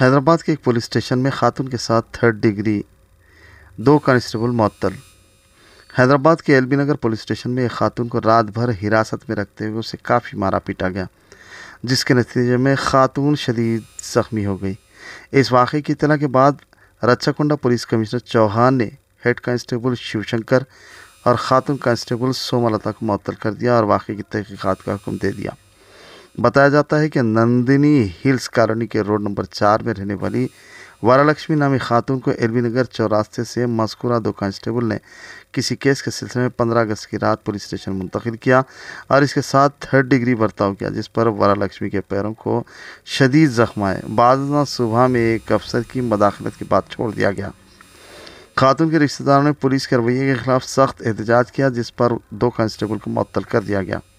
हैदराबाद के एक police station में खातून के साथ थर्ड डिग्री दो कांस्टेबल मअतल हैदराबाद के बी नगर पुलिस स्टेशन में एक खातून को रात भर हिरासत में रखते हुए उसे काफ़ी मारा पीटा गया जिसके नतीजे में खातून शदीद जख्मी हो गई इस वाक़े की इतना के बाद रच्छाकुंडा पुलिस कमिश्नर चौहान ने हेड कांस्टेबल शिवशंकर और ख़ातून कांस्टेबल सोमालता को मअतल कर दिया और वाक़े की तहकीक़ात का हुक्म दे दिया बताया जाता है कि नंदिनी हिल्स कॉलोनी के रोड नंबर चार में रहने वाली वारालक्ष्मी नामी खातून को एलबी नगर चौरास्ते से मस्कुरा दो कांस्टेबल ने किसी केस के सिलसिले में पंद्रह अगस्त की रात पुलिस स्टेशन मुंतकिल किया और इसके साथ थर्ड डिग्री बर्ताव किया जिस पर वारालक्ष्मी के पैरों को शदीद जख्म आए बाद सुबह में एक अफसर की मदाखलत के बाद छोड़ दिया गया खातून के रिश्तेदारों ने पुलिस के रवैये के खिलाफ सख्त एहतजाज किया जिस पर दो कांस्टेबल को मअतल कर दिया गया